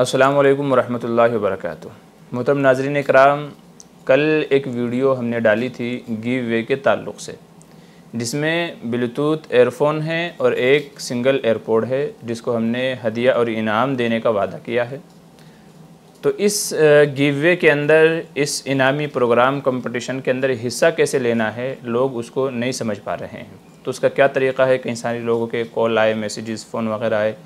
अस्सलाम वालेकुम रहमतुल्लाहि वबरकatuह मोहतरम नाजरीन कराम कल एक वीडियो हमने डाली थी गिव वे के ताल्लुक से जिसमें ब्लूटूथ एयरफोन है और एक सिंगल एयरपोड है जिसको हमने हदिया और इनाम देने का वादा किया है तो इस गिव वे के अंदर इस इनामी प्रोग्राम कंपटीशन के अंदर हिस्सा कैसे लेना है लोग उसको नहीं समझ पा रहे हैं तो उसका क्या तरीका है कई सारे लोगों के कॉल आए मैसेजेस फ़ोन वगैरह आए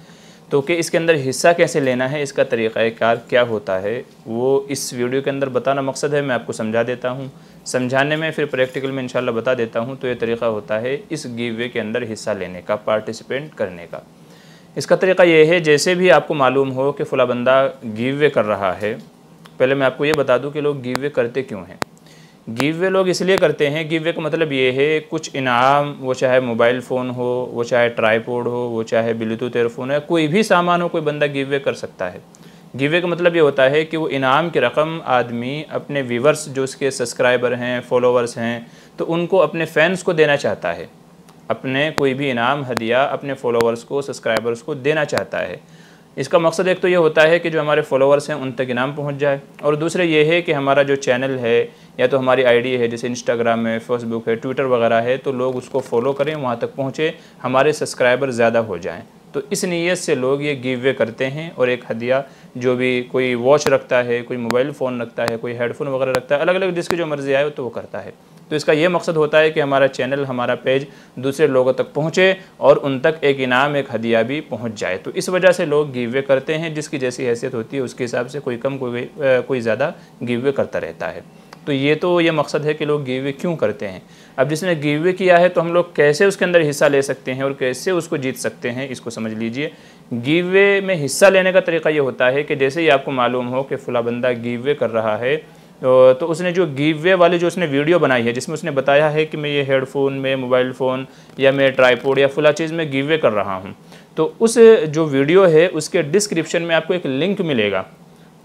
तो कि इसके अंदर हिस्सा कैसे लेना है इसका तरीक़ाकार क्या होता है वो इस वीडियो के अंदर बताना मकसद है मैं आपको समझा देता हूँ समझाने में फिर प्रैक्टिकल में इंशाल्लाह बता देता हूँ तो ये तरीक़ा होता है इस गिवे के अंदर हिस्सा लेने का पार्टिसिपेंट करने का इसका तरीका ये है जैसे भी आपको मालूम हो कि फ़ला बंदा गिवे कर रहा है पहले मैं आपको ये बता दूँ कि लोग गिवे करते क्यों हैं गिव वे लोग इसलिए करते हैं गिव वे का मतलब ये है कुछ इनाम वो चाहे मोबाइल फ़ोन हो वो चाहे ट्राईपोड हो वो चाहे ब्लूटूथ एयरफोन है कोई भी सामान हो कोई बंदा गिव वे कर सकता है गिव वे का मतलब ये होता है कि वो इनाम की रकम आदमी अपने व्यूवर्स जो उसके सब्सक्राइबर हैं फॉलोवर्स हैं तो उनको अपने फैंस को देना चाहता है अपने कोई भी इनाम हदिया अपने फॉलोवर्स को सब्सक्राइबर्स को देना चाहता है इसका मकसद एक तो ये होता है कि जो हमारे फॉलोअर्स हैं उन तक इनाम पहुंच जाए और दूसरे ये है कि हमारा जो चैनल है या तो हमारी आईडी है जैसे इंस्टाग्राम है फेसबुक है ट्विटर वगैरह है तो लोग उसको फॉलो करें वहाँ तक पहुँचें हमारे सब्सक्राइबर ज़्यादा हो जाएँ तो इस नीयत से लोग ये गिव वे करते हैं और एक हदिया जो भी कोई वॉच रखता है कोई मोबाइल फ़ोन रखता है कोई हेडफोन वगैरह रखता है अलग अलग जिसकी जो मर्ज़ी आए तो वो करता है तो इसका ये मकसद होता है कि हमारा चैनल हमारा पेज दूसरे लोगों तक पहुँचे और उन तक एक इनाम एक हदिया भी पहुँच जाए तो इस वजह से लोग गिव वे करते हैं जिसकी जैसी हैसियत होती है उसके हिसाब से कोई कम कोई कोई ज़्यादा गिव वे करता रहता है तो ये तो ये मकसद है कि लोग गिवे क्यों करते हैं अब जिसने गिवे किया है तो हम लोग कैसे उसके अंदर हिस्सा ले सकते हैं और कैसे उसको जीत सकते हैं इसको समझ लीजिए गिवे में हिस्सा लेने का तरीका ये होता है कि जैसे ही आपको मालूम हो कि फ़ला बंदा गिवे कर रहा है तो, तो उसने जो गिवे वाले जो उसने वीडियो बनाई है जिसमें उसने बताया है कि मैं ये हेडफोन में मोबाइल फ़ोन या मैं ट्राईपोड या फुला चीज़ में गिवे कर रहा हूँ तो उस जो वीडियो है उसके डिस्क्रिप्शन में आपको एक लिंक मिलेगा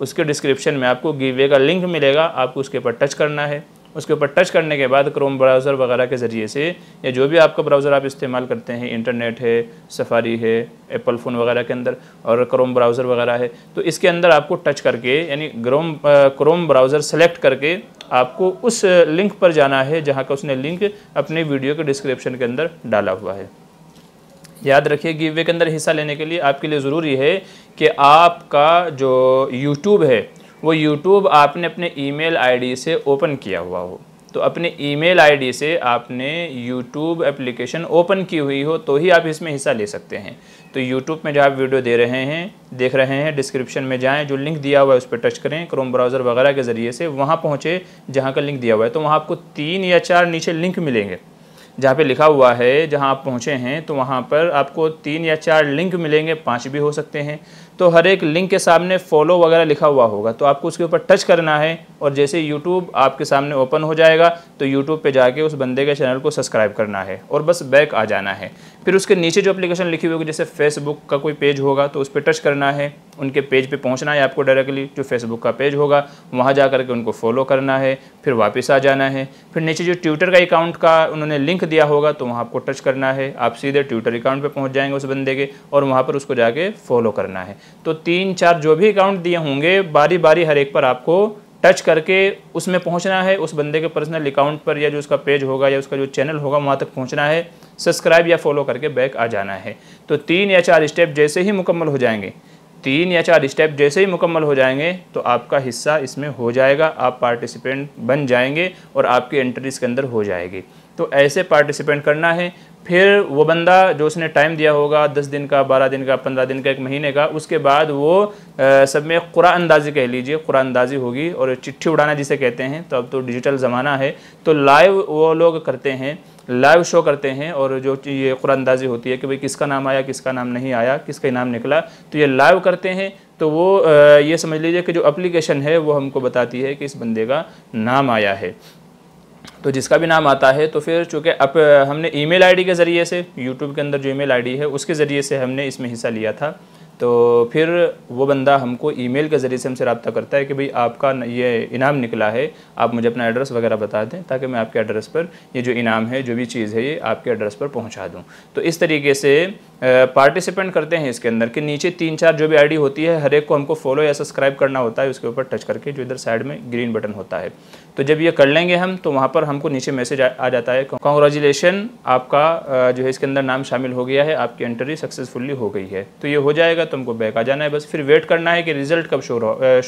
उसके डिस्क्रिप्शन में आपको गिवे का लिंक मिलेगा आपको उसके ऊपर टच करना है उसके ऊपर टच करने के बाद क्रोम ब्राउज़र वगैरह के ज़रिए से या जो भी आपका ब्राउज़र आप इस्तेमाल करते हैं इंटरनेट है सफारी है एप्पल फ़ोन वगैरह के अंदर और क्रोम ब्राउज़र वगैरह है तो इसके अंदर आपको टच करके यानी क्रोम क्रोम ब्राउज़र सेलेक्ट करके आपको उस लिंक पर जाना है जहाँ का उसने लिंक अपने वीडियो के डिस्क्रिप्शन के अंदर डाला हुआ है याद रखिए गिव वे के अंदर हिस्सा लेने के लिए आपके लिए ज़रूरी है कि आपका जो यूट्यूब है वो यूट्यूब आपने अपने ईमेल आईडी से ओपन किया हुआ हो तो अपने ईमेल आईडी से आपने यूट्यूब एप्लीकेशन ओपन की हुई हो तो ही आप इसमें हिस्सा ले सकते हैं तो यूट्यूब में जो आप वीडियो दे रहे हैं देख रहे हैं डिस्क्रिप्शन में जाएं जो लिंक दिया हुआ है उस पर टच करें क्रोम ब्राउज़र वगैरह के ज़रिए से वहाँ पहुँचे जहाँ का लिंक दिया हुआ है तो वहाँ आपको तीन या चार नीचे लिंक मिलेंगे जहाँ पे लिखा हुआ है जहाँ आप पहुँचे हैं तो वहाँ पर आपको तीन या चार लिंक मिलेंगे पाँच भी हो सकते हैं तो हर एक लिंक के सामने फॉलो वगैरह लिखा हुआ होगा तो आपको उसके ऊपर टच करना है और जैसे यूट्यूब आपके सामने ओपन हो जाएगा तो यूट्यूब पे जाके उस बंदे के चैनल को सब्सक्राइब करना है और बस बैक आ जाना है फिर उसके नीचे जो एप्लीकेशन लिखी हुई होगी जैसे फेसबुक का कोई पेज होगा तो उस पर टच करना है उनके पेज पे पहुँचना है आपको डायरेक्टली जो फेसबुक का पेज होगा वहाँ जा करके उनको फॉलो करना है फिर वापस आ जाना है फिर नीचे जो ट्विटर का अकाउंट का उन्होंने लिंक दिया होगा तो वहाँ आपको टच करना है आप सीधे ट्विटर अकाउंट पर पहुँच जाएंगे उस बंदे के और वहाँ पर उसको जाके फॉलो करना है तो तीन चार जो भी अकाउंट दिए होंगे बारी बारी हर एक पर आपको टच करके उसमें पहुंचना है उस बंदे के पर्सनल अकाउंट पर या जो उसका पेज होगा या उसका जो चैनल होगा वहाँ तक पहुंचना है सब्सक्राइब या फॉलो करके बैक आ जाना है तो तीन या चार स्टेप जैसे ही मुकम्मल हो जाएंगे तीन या चार स्टेप जैसे ही मुकम्मल हो जाएंगे तो आपका हिस्सा इसमें हो जाएगा आप पार्टिसिपेंट बन जाएंगे और आपकी एंट्री इसके अंदर हो जाएगी तो ऐसे पार्टिसिपेंट करना है फिर वो बंदा जो उसने टाइम दिया होगा दस दिन का बारह दिन का पंद्रह दिन का एक महीने का उसके बाद वो आ, सब में कुरा अंदाजी कह लीजिए कुरा अंदाजी होगी और चिट्ठी उड़ाना जिसे कहते हैं तो अब तो डिजिटल ज़माना है तो लाइव वो लोग करते हैं लाइव शो करते हैं और जो ये अंदाजी होती है कि भाई किसका नाम आया किसका नाम नहीं आया किसका इनाम निकला तो ये लाइव करते हैं तो वो ये समझ लीजिए कि जो एप्लीकेशन है वो हमको बताती है कि इस बंदे का नाम आया है तो जिसका भी नाम आता है तो फिर चूँकि अब हमने ईमेल आईडी के ज़रिए से यूट्यूब के अंदर जो ईमेल आईडी है उसके ज़रिए से हमने इसमें हिस्सा लिया था तो फिर वो बंदा हमको ईमेल के ज़रिए से हमसे रबता करता है कि भाई आपका ये इनाम निकला है आप मुझे अपना एड्रेस वगैरह बता दें ताकि मैं आपके एड्रेस पर ये जो इनाम है जो भी चीज़ है ये आपके एड्रेस पर पहुँचा दूँ तो इस तरीके से पार्टिसिपेंट करते हैं इसके अंदर कि नीचे तीन चार जो भी आईडी होती है हर एक को हमको फॉलो या सब्सक्राइब करना होता है उसके ऊपर टच करके जो इधर साइड में ग्रीन बटन होता है तो जब ये कर लेंगे हम तो वहाँ पर हमको नीचे मैसेज आ जाता है कॉन्ग्रेचुलेसन आपका जो है इसके अंदर नाम शामिल हो गया है आपकी एंट्री सक्सेसफुली हो गई है तो ये हो जाएगा तुमको बैक आ जाना है बस फिर वेट करना है कि रिज़ल्ट कब शो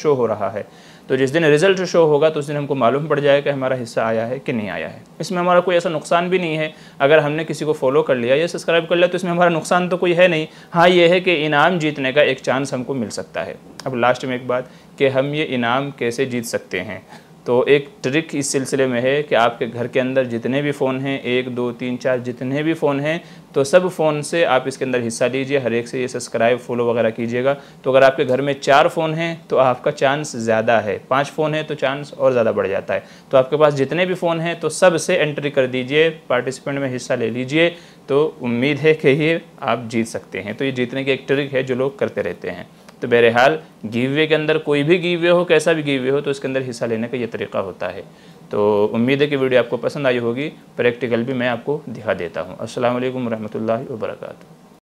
शो हो रहा है तो जिस दिन रिज़ल्ट शो होगा तो उस दिन हमको मालूम पड़ जाएगा कि हमारा हिस्सा आया है कि नहीं आया है इसमें हमारा कोई ऐसा नुकसान भी नहीं है अगर हमने किसी को फॉलो कर लिया या सब्सक्राइब कर लिया तो इसमें हमारा नुकसान तो कोई है नहीं हाँ ये है कि इनाम जीतने का एक चांस हमको मिल सकता है अब लास्ट में एक बात कि हम ये इनाम कैसे जीत सकते हैं तो एक ट्रिक इस सिलसिले में है कि आपके घर के अंदर जितने भी फ़ोन हैं एक दो तीन चार जितने भी फ़ोन हैं तो सब फ़ोन से आप इसके अंदर हिस्सा लीजिए हर एक से ये सब्सक्राइब फॉलो वगैरह कीजिएगा तो अगर आपके घर में चार फ़ोन हैं तो आपका चांस ज़्यादा है पाँच फ़ोन है तो चांस और ज़्यादा बढ़ जाता है तो आपके पास जितने भी फ़ोन हैं तो सब से एंट्री कर दीजिए पार्टिसिपेंट में हिस्सा ले लीजिए तो उम्मीद है कि ये आप जीत सकते हैं तो ये जीतने की एक ट्रिक है जो लोग करते रहते हैं तो बहरहाल गिव वे के अंदर कोई भी गिव वे हो कैसा भी गिव वे हो तो इसके अंदर हिस्सा लेने का ये तरीका होता है तो उम्मीद है कि वीडियो आपको पसंद आई होगी प्रैक्टिकल भी मैं आपको दिखा देता हूँ असल वरहमल वर्का